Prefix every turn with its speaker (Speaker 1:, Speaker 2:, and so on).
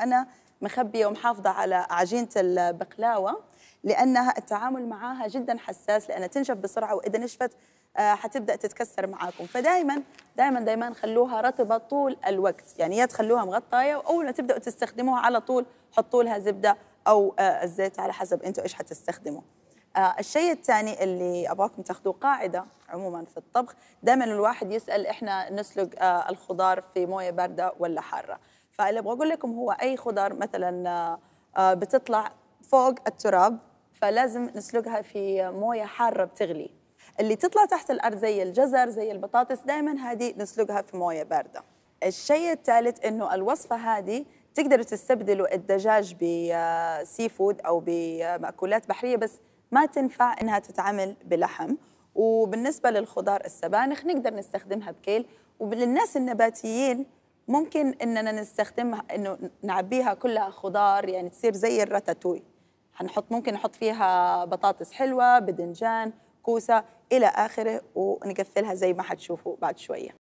Speaker 1: أنا مخبية ومحافظة على عجينة البقلاوة لأنها التعامل معاها جدا حساس لأنها تنشف بسرعة وإذا نشفت آه، حتبدا تتكسر معاكم فدائما دائما دائما خلوها رطبه طول الوقت يعني يا تخلوها مغطايه واول ما تبداوا تستخدموها على طول حطوا لها زبده او آه، الزيت على حسب انتم ايش حتستخدموا آه، الشيء الثاني اللي ابغاكم تاخذوه قاعده عموما في الطبخ دائما الواحد يسال احنا نسلق الخضار في مويه بارده ولا حاره فاللي ابغى اقول لكم هو اي خضار مثلا آه، آه، بتطلع فوق التراب فلازم نسلقها في مويه حاره بتغلي اللي تطلع تحت الارض زي الجزر زي البطاطس دائما هذه نسلقها في مويه بارده الشيء الثالث انه الوصفه هذه تقدروا تستبدلوا الدجاج بسي فود آه، او بمأكولات بحريه بس ما تنفع انها تتعمل بلحم وبالنسبه للخضار السبانخ نقدر نستخدمها بكيل وللناس النباتيين ممكن اننا نستخدمها انه نعبيها كلها خضار يعني تصير زي الرتاتوي هنحط ممكن نحط فيها بطاطس حلوه بدنجان كوسه الى اخره ونقفلها زي ما حتشوفوا بعد شويه